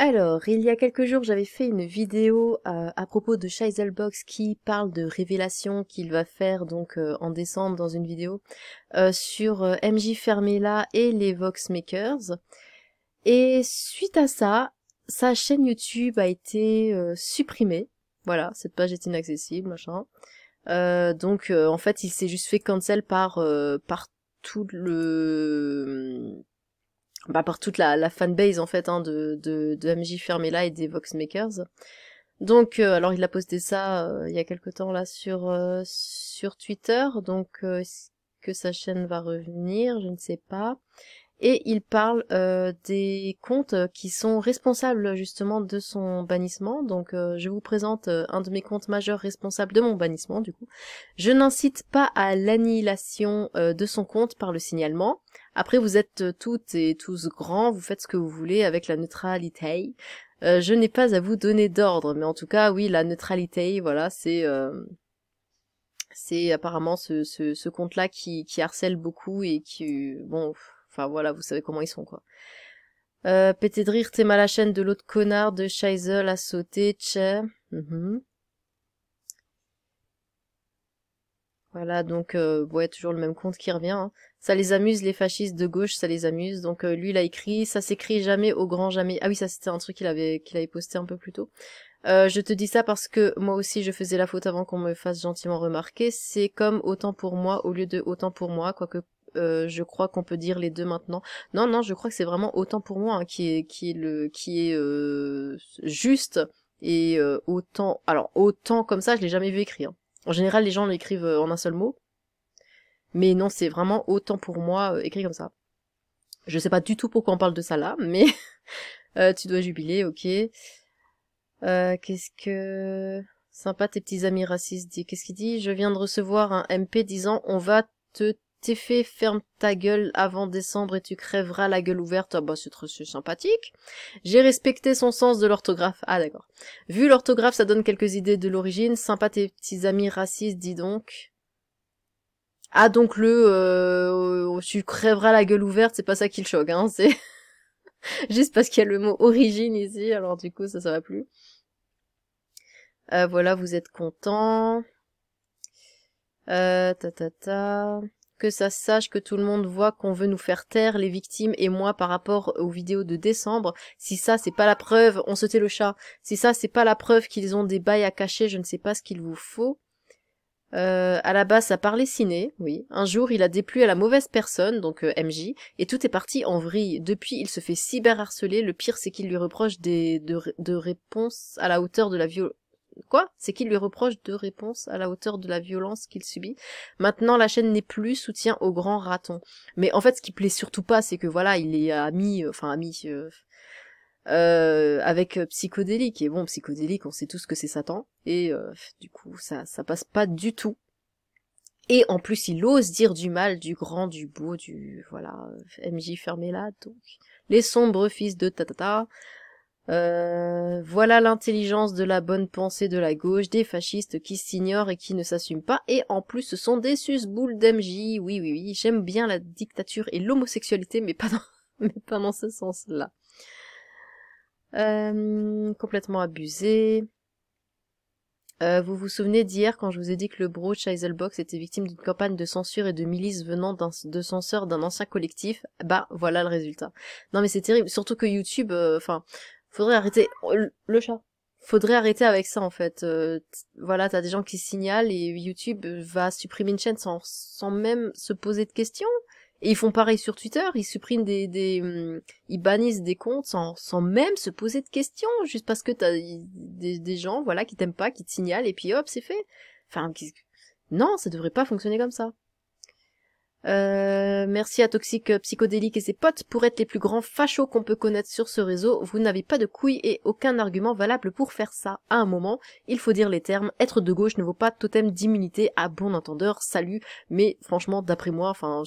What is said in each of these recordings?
Alors, il y a quelques jours, j'avais fait une vidéo euh, à, propos de Shizelbox qui parle de révélations qu'il va faire donc euh, en décembre dans une vidéo euh, sur MJ Fermela et les Vox Makers. Et suite à ça, sa chaîne YouTube a été supprimée. Voilà, cette page est inaccessible, machin. donc en fait, il s'est juste fait cancel par par tout le bah, par toute la, fanbase en fait hein, de, de, de MJ Fermela et des Voxmakers. Donc, euh, alors il a posté ça euh, il y a quelque temps là sur euh, sur Twitter. Donc, est-ce que sa chaîne va revenir Je ne sais pas. Et il parle des comptes qui sont responsables justement de son bannissement. Donc, je vous présente un de mes comptes majeurs responsables de mon bannissement. Du coup, je n'incite pas à l'annihilation de son compte par le signalement. Après, vous êtes euh, toutes et tous grands, vous faites ce que vous voulez avec la neutralité. Euh, je n'ai pas à vous donner d'ordre, mais en tout cas, oui, la neutralité, voilà, c'est euh, c'est apparemment ce, ce, ce compte-là qui, qui harcèle beaucoup et qui, bon, enfin voilà, vous savez comment ils sont, quoi. Euh, pété de rire, t'es la chaîne de l'autre connard de Scheisel à sauter tchè. Mhm. Voilà, donc euh, ouais, toujours le même compte qui revient. Hein. Ça les amuse, les fascistes de gauche, ça les amuse. Donc euh, lui, il a écrit « Ça s'écrit jamais au grand jamais ». Ah oui, ça c'était un truc qu'il avait, qu'il avait posté un peu plus tôt. Euh, je te dis ça parce que moi aussi je faisais la faute avant qu'on me fasse gentiment remarquer. C'est comme autant pour moi au lieu de autant pour moi, quoique euh, je crois qu'on peut dire les deux maintenant. Non, non, je crois que c'est vraiment autant pour moi hein, qui est qui est le qui est juste et autant. Alors autant comme ça, je l'ai jamais vu écrire. En général, les gens l'écrivent euh, en un seul mot. Mais non, c'est vraiment autant pour moi euh, écrit comme ça. Je sais pas du tout pourquoi on parle de ça là, mais euh, tu dois jubiler, ok. Euh, Qu'est-ce que... Sympa tes petits amis racistes dit. Qu'est-ce qu'il dit Je viens de recevoir un MP disant on va te t'es fait ferme ta gueule avant décembre et tu crèveras la gueule ouverte. Ah bah c'est sympathique. J'ai respecté son sens de l'orthographe. Ah d'accord. Vu l'orthographe, ça donne quelques idées de l'origine. Sympa tes petits amis racistes, dis donc. Ah donc le euh, oh, tu crèveras la gueule ouverte, c'est pas ça qui le choque, hein, c'est juste parce qu'il y a le mot origine ici, alors du coup ça ça va plus. Euh, voilà, vous êtes content. Euh, ta ta ta que ça sache, que tout le monde voit qu'on veut nous faire taire, les victimes et moi par rapport aux vidéos de décembre. Si ça, c'est pas la preuve, on se le chat. Si ça, c'est pas la preuve qu'ils ont des bails à cacher, je ne sais pas ce qu'il vous faut. Euh, à la base, ça parlait ciné, oui. Un jour, il a déplu à la mauvaise personne, donc euh, MJ, et tout est parti en vrille. Depuis, il se fait cyberharceler. Le pire, c'est qu'il lui reproche des, de, de réponses à la hauteur de la violence quoi C'est qu'il lui reproche deux réponses à la hauteur de la violence qu'il subit. Maintenant, la chaîne n'est plus soutien au grand raton. Mais en fait, ce qui plaît surtout pas, c'est que voilà, il est ami, enfin ami euh, euh avec euh, psychodélique. Et bon, psychodélique, on sait tous que c'est Satan. Et euh, du coup, ça, ça passe pas du tout. Et en plus, il ose dire du mal, du grand, du beau, du voilà, MJ fermé là, donc les sombres fils de tatata. Euh, voilà l'intelligence de la bonne pensée de la gauche, des fascistes qui s'ignorent et qui ne s'assument pas, et en plus ce sont des sus-boules d'MJ, oui oui oui, j'aime bien la dictature et l'homosexualité, mais pas dans, dans ce sens-là. Euh, complètement abusé. Euh, vous vous souvenez d'hier quand je vous ai dit que le bro Chiselbox était victime d'une campagne de censure et de milices venant de censeurs d'un ancien collectif Bah voilà le résultat. Non mais c'est terrible, surtout que YouTube, enfin, Faudrait arrêter. Oh, le chat. Faudrait arrêter avec ça en fait. Euh, voilà, t'as des gens qui signalent et YouTube va supprimer une chaîne sans, même se poser de questions. Et ils font pareil sur Twitter, ils suppriment des, des mm, ils bannissent des comptes sans, même se poser de questions, juste parce que t'as des, des gens, voilà, qui t'aiment pas, qui te signalent, et puis hop, c'est fait. Enfin, non, ça devrait pas fonctionner comme ça. Euh, merci à Toxic Psychodélique et ses potes pour être les plus grands fachos qu'on peut connaître sur ce réseau. Vous n'avez pas de couilles et aucun argument valable pour faire ça. À un moment, il faut dire les termes. Être de gauche ne vaut pas totem d'immunité à bon entendeur. Salut. Mais franchement, d'après moi, enfin,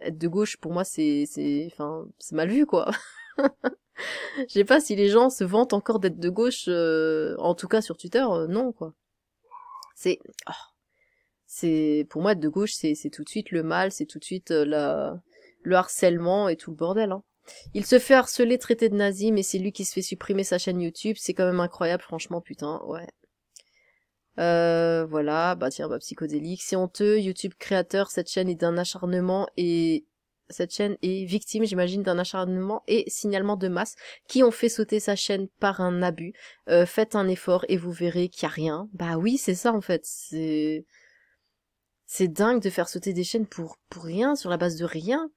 être de gauche pour moi c'est c'est enfin c'est mal vu quoi. Je sais pas si les gens se vantent encore d'être de gauche, euh, en tout cas sur Twitter, euh, non quoi. C'est oh. C'est pour moi de gauche, c'est tout de suite le mal, c'est tout de suite euh, la, le harcèlement et tout le bordel. Hein. Il se fait harceler, traité de nazi, mais c'est lui qui se fait supprimer sa chaîne YouTube. C'est quand même incroyable, franchement, putain, ouais. Euh, voilà, bah tiens, bah psychodélique, c'est honteux, YouTube créateur, cette chaîne est d'un acharnement et... Cette chaîne est victime, j'imagine, d'un acharnement et signalement de masse qui ont fait sauter sa chaîne par un abus. Euh, faites un effort et vous verrez qu'il n'y a rien. Bah oui, c'est ça en fait. C'est... C'est dingue de faire sauter des chaînes pour, pour rien, sur la base de rien.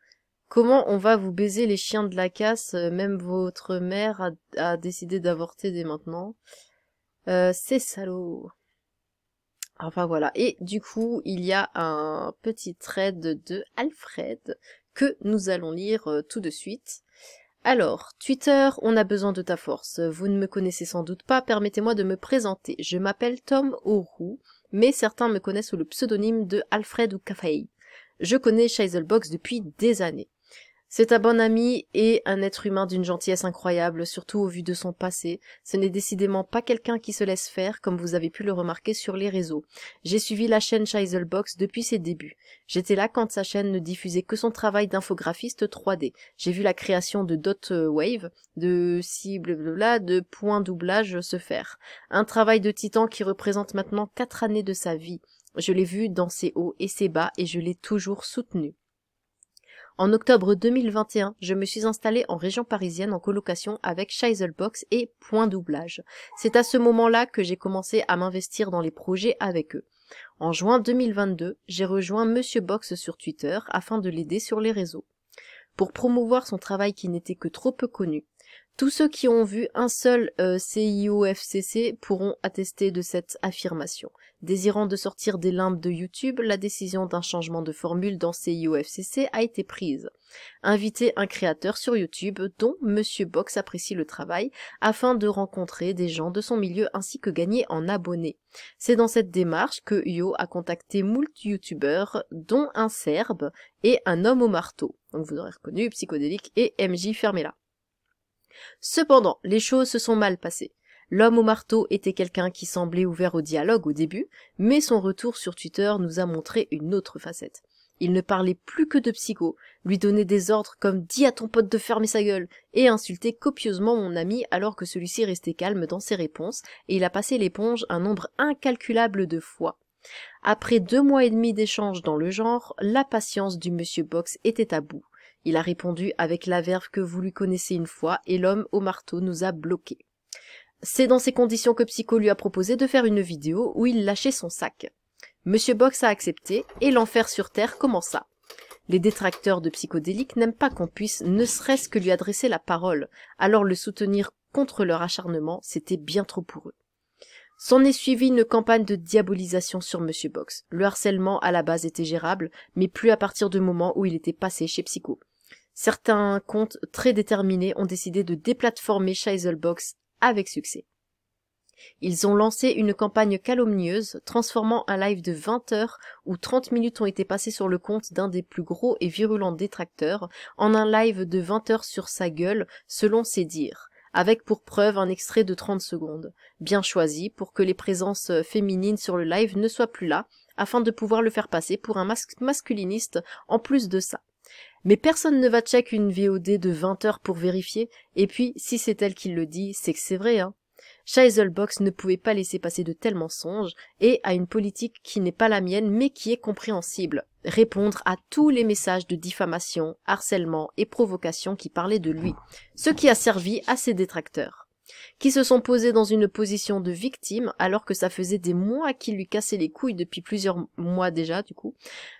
Comment on va vous baiser les chiens de la casse, euh, même votre mère a, décidé d'avorter dès maintenant. Euh, c'est salaud. Enfin voilà. Et du coup, il y a un petit trade de Alfred que nous allons lire euh, tout de suite. Alors, Twitter, on a besoin de ta force. Vous ne me connaissez sans doute pas, permettez-moi de me présenter. Je m'appelle Tom O'Roux mais certains me connaissent sous le pseudonyme de Alfred ou Caffey. Je connais Scheiselbox depuis des années. C'est un bon ami et un être humain d'une gentillesse incroyable, surtout au vu de son passé. Ce n'est décidément pas quelqu'un qui se laisse faire, comme vous avez pu le remarquer sur les réseaux. J'ai suivi la chaîne Chiselbox depuis ses débuts. J'étais là quand sa chaîne ne diffusait que son travail d'infographiste 3D. J'ai vu la création de dot euh, wave, de cible, de points doublage se faire. Un travail de titan qui représente maintenant quatre années de sa vie. Je l'ai vu dans ses hauts et ses bas et je l'ai toujours soutenu. En octobre 2021, je me suis installée en région parisienne en colocation avec Scheiselbox et Point Doublage. C'est à ce moment-là que j'ai commencé à m'investir dans les projets avec eux. En juin 2022, j'ai rejoint Monsieur Box sur Twitter afin de l'aider sur les réseaux. Pour promouvoir son travail qui n'était que trop peu connu, tous ceux qui ont vu un seul CIOFCC euh, pourront attester de cette affirmation. Désirant de sortir des limbes de YouTube, la décision d'un changement de formule dans CIOFCC a été prise. Inviter un créateur sur YouTube dont Monsieur Box apprécie le travail afin de rencontrer des gens de son milieu ainsi que gagner en abonnés. C'est dans cette démarche que Yo a contacté moult youtubeurs dont un serbe et un homme au marteau. Donc vous aurez reconnu Psychodélique et MJ Fermela. Cependant, les choses se sont mal passées. L'homme au marteau était quelqu'un qui semblait ouvert au dialogue au début, mais son retour sur Twitter nous a montré une autre facette. Il ne parlait plus que de psycho, lui donnait des ordres comme dis à ton pote de fermer sa gueule et insultait copieusement mon ami alors que celui-ci restait calme dans ses réponses et il a passé l'éponge un nombre incalculable de fois. Après deux mois et demi d'échanges dans le genre, la patience du monsieur Box était à bout. Il a répondu avec la verve que vous lui connaissez une fois et l'homme au marteau nous a bloqués. C'est dans ces conditions que Psycho lui a proposé de faire une vidéo où il lâchait son sac. Monsieur Box a accepté et l'enfer sur Terre commença. Les détracteurs de Psychodélique n'aiment pas qu'on puisse ne serait-ce que lui adresser la parole, alors le soutenir contre leur acharnement, c'était bien trop pour eux. S'en est suivie une campagne de diabolisation sur Monsieur Box. Le harcèlement à la base était gérable, mais plus à partir du moment où il était passé chez Psycho. Certains comptes très déterminés ont décidé de déplatformer Box avec succès. Ils ont lancé une campagne calomnieuse, transformant un live de 20 heures où 30 minutes ont été passées sur le compte d'un des plus gros et virulents détracteurs en un live de 20 heures sur sa gueule, selon ses dires, avec pour preuve un extrait de 30 secondes, bien choisi pour que les présences féminines sur le live ne soient plus là, afin de pouvoir le faire passer pour un masculiniste en plus de ça. Mais personne ne va check une VOD de 20 heures pour vérifier, et puis, si c'est elle qui le dit, c'est que c'est vrai, hein. Scheiselbox ne pouvait pas laisser passer de tels mensonges et à une politique qui n'est pas la mienne mais qui est compréhensible. Répondre à tous les messages de diffamation, harcèlement et provocation qui parlaient de lui, ce qui a servi à ses détracteurs qui se sont posés dans une position de victime alors que ça faisait des mois qu'ils lui cassaient les couilles depuis plusieurs mois déjà du coup,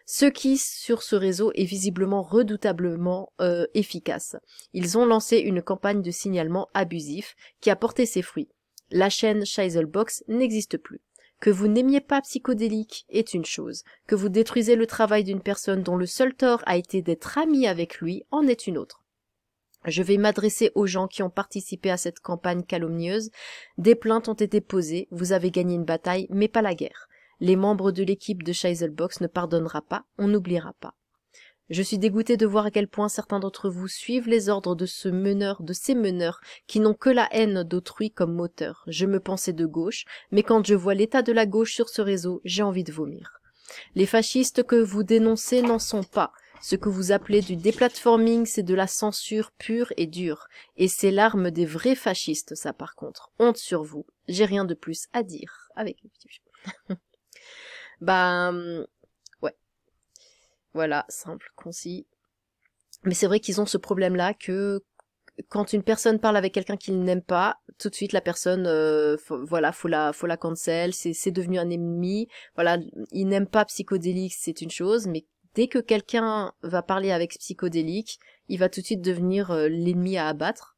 ce qui sur ce réseau est visiblement redoutablement euh, efficace. Ils ont lancé une campagne de signalement abusif qui a porté ses fruits. La chaîne Scheiselbox n'existe plus. Que vous n'aimiez pas psychodélique est une chose, que vous détruisez le travail d'une personne dont le seul tort a été d'être ami avec lui en est une autre. Je vais m'adresser aux gens qui ont participé à cette campagne calomnieuse. Des plaintes ont été posées, vous avez gagné une bataille, mais pas la guerre. Les membres de l'équipe de Scheiselbox ne pardonnera pas, on n'oubliera pas. Je suis dégoûté de voir à quel point certains d'entre vous suivent les ordres de ce meneur, de ces meneurs, qui n'ont que la haine d'autrui comme moteur. Je me pensais de gauche, mais quand je vois l'état de la gauche sur ce réseau, j'ai envie de vomir. Les fascistes que vous dénoncez n'en sont pas. Ce que vous appelez du déplatforming, c'est de la censure pure et dure. Et c'est l'arme des vrais fascistes, ça par contre. Honte sur vous. J'ai rien de plus à dire. Avec Bah, hum, ouais. Voilà, simple, concis. Mais c'est vrai qu'ils ont ce problème-là que quand une personne parle avec quelqu'un qu'il n'aime pas, tout de suite la personne, euh, voilà, faut la, faut la cancel, c'est devenu un ennemi. Voilà, il n'aime pas psychodélique, c'est une chose, mais dès que quelqu'un va parler avec psychodélique, il va tout de suite devenir euh, l'ennemi à abattre.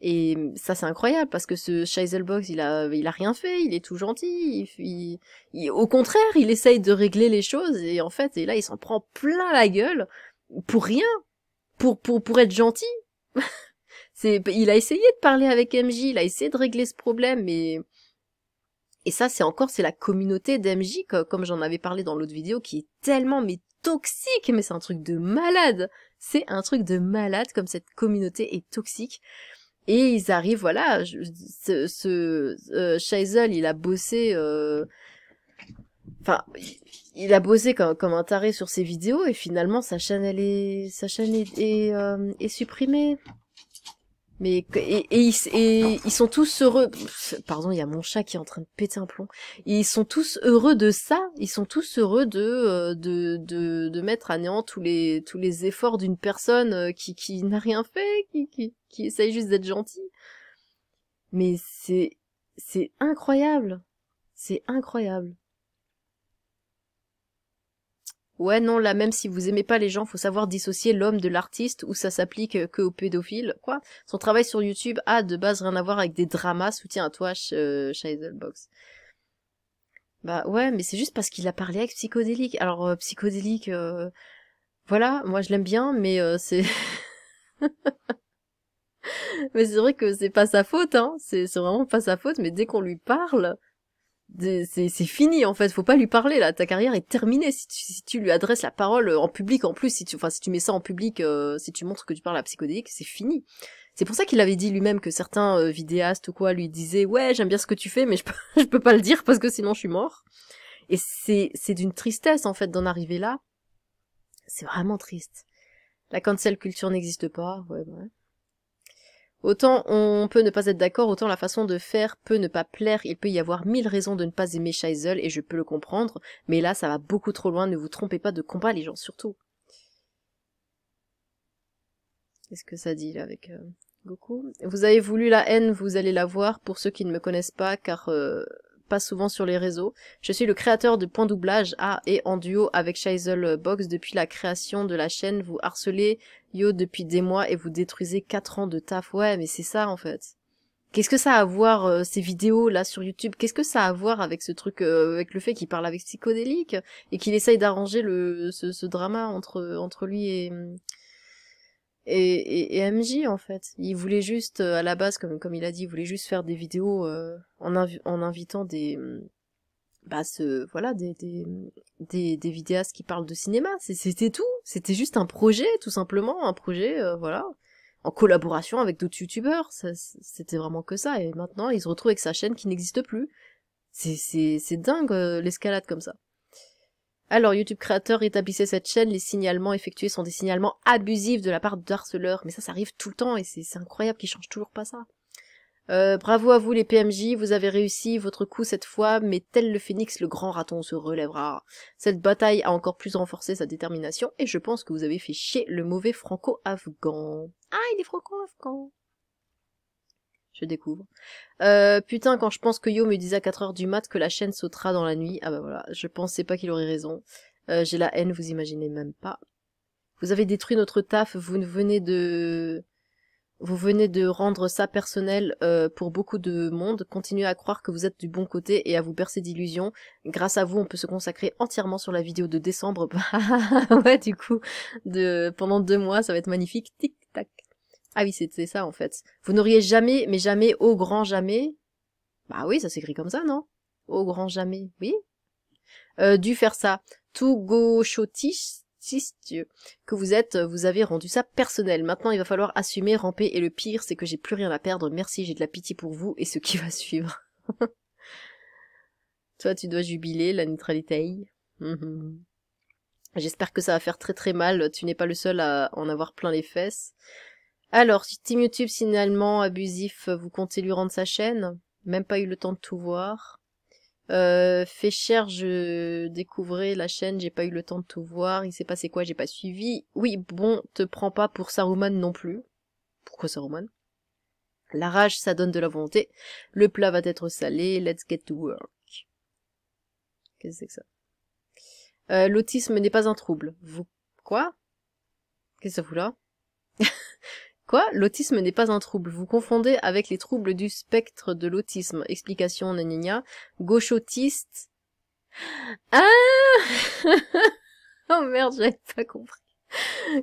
Et ça, c'est incroyable parce que ce Shizelbox, il a, il a rien fait, il est tout gentil. au contraire, il essaye de régler les choses et en fait, et là, il s'en prend plein la gueule pour rien, pour pour pour être gentil. c'est, il a essayé de parler avec MJ, il a essayé de régler ce problème, mais et ça, c'est encore, c'est la communauté d'MJ, comme j'en avais parlé dans l'autre vidéo, qui est tellement, mais toxique, mais c'est un truc de malade. C'est un truc de malade, comme cette communauté est toxique. Et ils arrivent, voilà, ce, ce euh, il a bossé, euh, enfin, il a bossé comme, un taré sur ses vidéos, et finalement, sa chaîne, elle est, sa chaîne est euh, supprimée. Mais et, ils, sont tous heureux. Pardon, il y a mon chat qui est en train de péter un plomb. Ils sont tous heureux de ça. Ils sont tous heureux de euh, de de, de mettre à néant tous les tous les efforts d'une personne euh, qui qui n'a rien fait, qui qui essaye juste d'être gentil. Mais c'est c'est incroyable. C'est incroyable. Ouais, non, là, même si vous aimez pas les gens, faut savoir dissocier l'homme de l'artiste, ou ça s'applique euh, que aux pédophiles, quoi. Son travail sur YouTube a de base rien à voir avec des dramas, soutien à toi, euh, Bah ouais, mais c'est juste parce qu'il a parlé avec Psychodélique. Alors, euh, Psychodélique, euh, voilà, moi je l'aime bien, mais euh, c'est... mais c'est vrai que c'est pas sa faute, hein, c'est vraiment pas sa faute, mais dès qu'on lui parle, c'est fini en fait, faut pas lui parler là, ta carrière est terminée si tu, lui adresses la parole euh, en public en plus, si tu, enfin si tu mets ça en public, euh, si tu montres que tu parles à psychodélique, c'est fini. C'est pour ça qu'il avait dit lui-même que certains euh, vidéastes ou quoi lui disaient ouais j'aime bien ce que tu fais mais je peux, je peux pas le dire parce que sinon je suis mort. Et c'est c'est d'une tristesse en fait d'en arriver là. C'est vraiment triste. La cancel culture n'existe pas, ouais ouais. Autant on peut ne pas être d'accord, autant la façon de faire peut ne pas plaire, il peut y avoir mille raisons de ne pas aimer Scheisel et je peux le comprendre, mais là ça va beaucoup trop loin, ne vous trompez pas de combat les gens surtout. Qu'est-ce que ça dit là avec euh, Goku Vous avez voulu la haine, vous allez la voir pour ceux qui ne me connaissent pas car euh, pas souvent sur les réseaux. Je suis le créateur de Point Doublage à et en duo avec Shizel Box depuis la création de la chaîne. Vous harcelez Yo depuis des mois et vous détruisez 4 ans de taf. Ouais, mais c'est ça en fait. Qu'est-ce que ça a à voir euh, ces vidéos là sur YouTube Qu'est-ce que ça a à voir avec ce truc, euh, avec le fait qu'il parle avec psychodélique et qu'il essaye d'arranger le ce, ce, drama entre euh, entre lui et hum, et, MJ en fait. Il voulait juste, euh, à la base, comme, comme il a dit, il voulait juste faire des vidéos euh, en, invitant des, mm, bah voilà, des, des, des, vidéastes qui parlent de cinéma. C'était tout. C'était juste un projet, tout simplement, un projet, euh, voilà, en collaboration avec d'autres youtubeurs. C'était vraiment que ça. Et maintenant, il se retrouve avec sa chaîne qui n'existe plus. C'est dingue l'escalade comme ça. Alors YouTube créateur rétablissait cette chaîne, les signalements effectués sont des signalements abusifs de la part d'harceleurs, mais ça ça arrive tout le temps et c'est incroyable qu'ils changent toujours pas ça. Euh, bravo à vous les PMJ, vous avez réussi votre coup cette fois, mais tel le phénix, le grand raton se relèvera. Cette bataille a encore plus renforcé sa détermination, et je pense que vous avez fait chier le mauvais franco-afghan. Ah, il est franco-afghan je découvre. Euh, putain, quand je pense que Yo me disait à 4h du mat que la chaîne sautera dans la nuit, ah bah voilà, je pensais pas qu'il aurait raison. Euh, j'ai la haine, vous imaginez même pas. Vous avez détruit notre taf, vous venez de... Vous venez de rendre ça personnel euh, pour beaucoup de monde. Continuez à croire que vous êtes du bon côté et à vous percer d'illusions. Grâce à vous, on peut se consacrer entièrement sur la vidéo de décembre. ouais, du coup, de pendant deux mois, ça va être magnifique. Tic tac, ah oui, c'était ça en fait. Vous n'auriez jamais, mais jamais, au grand jamais. Bah oui, ça s'écrit comme ça, non Au grand jamais, oui. Euh, dû faire ça. Tout gauchotiste que vous êtes, vous avez rendu ça personnel. Maintenant, il va falloir assumer, ramper, et le pire, c'est que j'ai plus rien à perdre. Merci, j'ai de la pitié pour vous et ce qui va suivre. Toi, tu dois jubiler la neutralité. Mhm. J'espère que ça va faire très très mal. Tu n'es pas le seul à en avoir plein les fesses. Alors, si Team YouTube signalement abusif, vous comptez lui rendre sa chaîne Même pas eu le temps de tout voir. Euh, fait cher, je découvrais la chaîne, j'ai pas eu le temps de tout voir, il s'est passé quoi, j'ai pas suivi. Oui, bon, te prends pas pour Saruman non plus. Pourquoi Saruman La rage, ça donne de la volonté. Le plat va être salé, let's get to work. Qu'est-ce que c'est que ça euh, L'autisme n'est pas un trouble. Vous... Quoi Qu'est-ce que ça fout là Quoi L'autisme n'est pas un trouble. Vous confondez avec les troubles du spectre de l'autisme. Explication, nanina. Gauche autiste. Ah Oh merde, j'avais pas compris.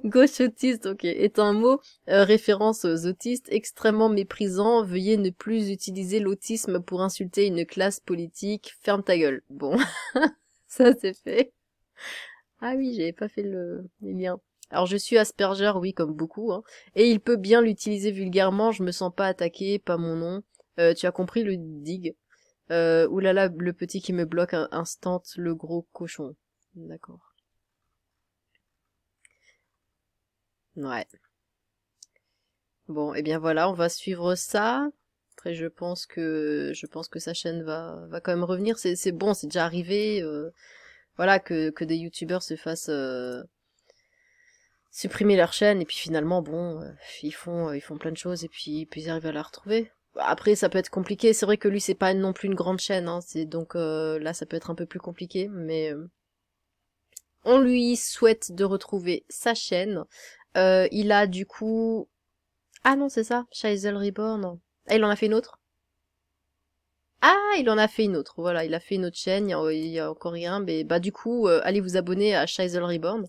Gauche autiste, ok, est un mot euh, référence aux autistes extrêmement méprisant. Veuillez ne plus utiliser l'autisme pour insulter une classe politique. Ferme ta gueule. Bon, ça c'est fait. Ah oui, j'avais pas fait le... lien. Alors je suis Asperger, oui, comme beaucoup, hein, et il peut bien l'utiliser vulgairement, je me sens pas attaqué, pas mon nom. Euh, tu as compris le dig euh, Oulala, le petit qui me bloque un instant, le gros cochon. D'accord. Ouais. Bon, et eh bien voilà, on va suivre ça. Après, je pense que je pense que sa chaîne va va quand même revenir. C'est bon, c'est déjà arrivé. Euh, voilà que que des youtubeurs se fassent euh, supprimer leur chaîne et puis finalement bon euh, ils font euh, ils font plein de choses et puis ils arrivent à la retrouver après ça peut être compliqué c'est vrai que lui c'est pas non plus une grande chaîne hein. donc euh, là ça peut être un peu plus compliqué mais on lui souhaite de retrouver sa chaîne il a du coup ah non c'est ça Shizel Reborn ah il en a fait une autre ah, il en a fait une autre. Voilà, il a fait une autre chaîne, il y, a, encore rien. Mais bah du coup, allez vous abonner à Shizel Reborn.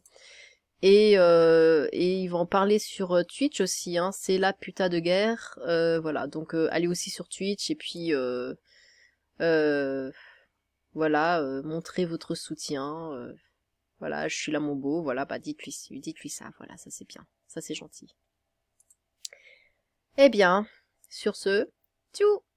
Euh, et, ils vont en parler sur euh, Twitch aussi, hein. c'est la puta de guerre. Euh, voilà, donc allez aussi sur Twitch et puis voilà, montrez votre soutien. voilà, je suis là mon beau, voilà, bah dites-lui dites-lui ça, voilà, ça c'est bien, ça c'est gentil. Eh bien, sur ce, tchou